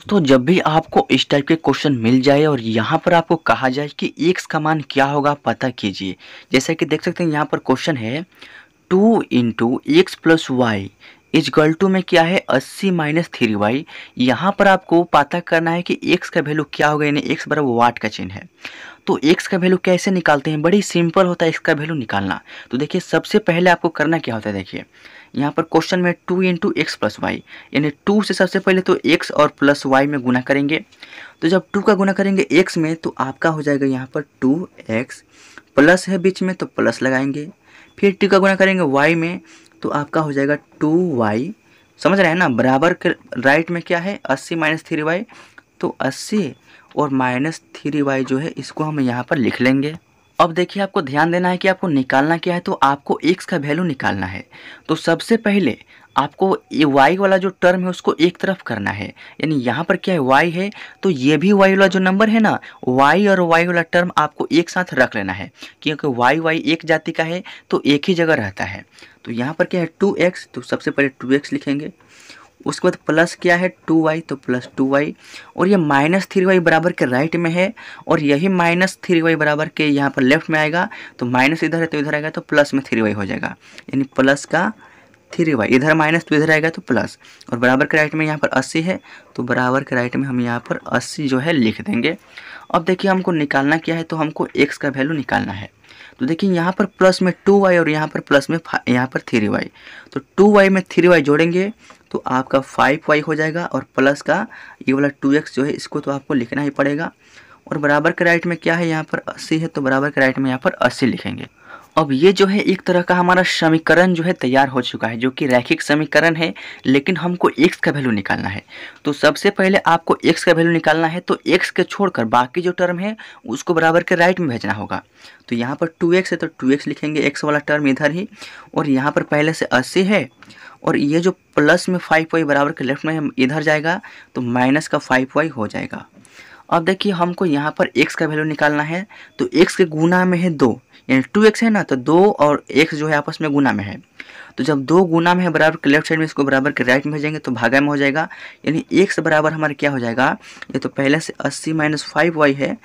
दोस्तों जब भी आपको इस टाइप के क्वेश्चन मिल जाए और यहाँ पर आपको कहा जाए कि एक्स का मान क्या होगा पता कीजिए जैसा कि देख सकते हैं यहाँ पर क्वेश्चन है two into x plus y is equal to में क्या है अस्सी माइनस थ्री वाई यहाँ पर आपको पता करना है कि एक्स का वैल्यू क्या होगा यानी एक्स बराबर वाट का चिन्ह है तो एक्स का वैल्यू कैसे निकालते हैं बड़ी सिंपल होता है एक्स का वैल्यू निकालना तो देखिए सबसे पहले आपको करना क्या होता है देखिए यहाँ पर क्वेश्चन में two into x plus y यानी टू से सबसे पहले तो एक्स और प्लस वाई में गुना करेंगे तो जब टू का गुना करेंगे एक्स में तो आपका हो जाएगा यहाँ पर टू एक्स प्लस है बीच में तो प्लस लगाएंगे फिर टू का गुना करेंगे वाई में तो आपका हो जाएगा टू वाई समझ रहे हैं ना बराबर के राइट में क्या है अस्सी माइनस थ्री वाई तो अस्सी और माइनस थ्री वाई जो है इसको हम यहाँ पर लिख लेंगे अब देखिए आपको ध्यान देना है कि आपको निकालना क्या है तो आपको एक्स का वैल्यू निकालना है तो सबसे पहले आपको ये वाई वाला जो टर्म है उसको एक तरफ करना है यानी यहाँ पर क्या है वाई है तो ये भी वाई वाला जो नंबर है ना वाई और वाई वाला टर्म आपको एक साथ रख लेना है क्योंकि वाई वाई एक जाति का है तो एक ही जगह रहता है तो यहाँ पर क्या है टू एक्स तो सबसे पहले टू एक्स लिखेंगे उसके बाद प्लस क्या है टू वाई तो प्लस टू वाई और ये माइनस थ्री वाई बराबर के राइट में है और यही माइनस थ्री वाई बराबर के यहाँ पर लेफ्ट में आएगा तो माइनस इधर है तो इधर आएगा तो प्लस में थ्री वाई हो जाएगा यानी प्लस का थ्री वाई इधर माइनस तो इधर आएगा तो प्लस और बराबर के राइट में यहाँ पर अस्सी है तो बराबर के राइट में हम यहाँ पर अस्सी जो है लिख देंगे अब देखिए हमको निकालना क्या है तो हमको एक्स का वैल्यू निकालना है तो देखिए यहाँ पर प्लस में टू वाई और यहाँ पर प्लस में यहाँ पर थ्री वाई तो टू वाई में थ्री वाई जोड़ेंगे तो आपका फाइव वाई हो जाएगा और प्लस का ये वाला टू एक्स जो है इसको तो आपको लिखना ही पड़ेगा और बराबर के राइट में क्या है यहाँ पर अस्सी है तो बराबर के राइट में यहाँ पर अस्सी लिखेंगे अब ये जो है एक तरह का हमारा समीकरण जो है तैयार हो चुका है जो कि रैखिक समीकरण है लेकिन हमको एक्स का वैल्यू निकालना है तो सबसे पहले आपको एक्स का वैल्यू निकालना है तो एक्स के छोड़कर बाकी जो टर्म है उसको बराबर के राइट में भेजना होगा तो यहाँ पर टू एक्स है तो टू एक्स लिखेंगे एक्स वाला टर्म इधर ही और यहाँ पर पहले से अस्सी है और ये जो प्लस में फाइव वाई बराबर के लेफ्ट में इधर जाएगा तो माइनस का फाइव वाई हो जाएगा अब देखिए हमको यहाँ पर x का वैल्यू निकालना है तो x के गुना में है दो यानी टू एक्स है ना तो दो और x जो है आपस में गुना में है तो जब दो गुना में है बराबर के लेफ्ट साइड में इसको बराबर के राइट में भेजेंगे तो भागा में हो जाएगा यानी x बराबर हमारा क्या हो जाएगा ये तो पहले से अस्सी माइनस फाइव वाई है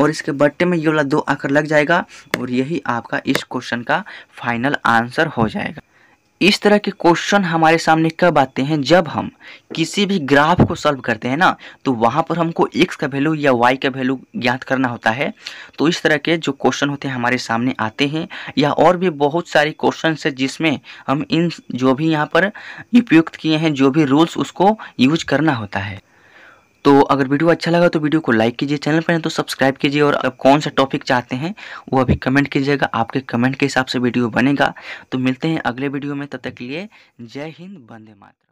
और इसके बट्टे में ये वाला दो आकर लग जाएगा और यही आपका इस क्वेश्चन का फाइनल आंसर हो जाएगा इस तरह के क्वेश्चन हमारे सामने कब आते हैं जब हम किसी भी ग्राफ को सॉल्व करते हैं ना तो वहाँ पर हमको एक्स का वैल्यू या वाई का वैल्यू ज्ञात करना होता है तो इस तरह के जो क्वेश्चन होते हैं हमारे सामने आते हैं या और भी बहुत सारे क्वेश्चन है जिसमें हम इन जो भी यहाँ पर उपयुक्त किए हैं जो भी रूल्स उसको यूज करना होता है तो अगर वीडियो अच्छा लगा तो वीडियो को लाइक कीजिए चैनल पर तो सब्सक्राइब कीजिए और अब कौन सा टॉपिक चाहते हैं वो अभी कमेंट कीजिएगा आपके कमेंट के हिसाब से वीडियो बनेगा तो मिलते हैं अगले वीडियो में तब तक के लिए जय हिंद वंदे मातरम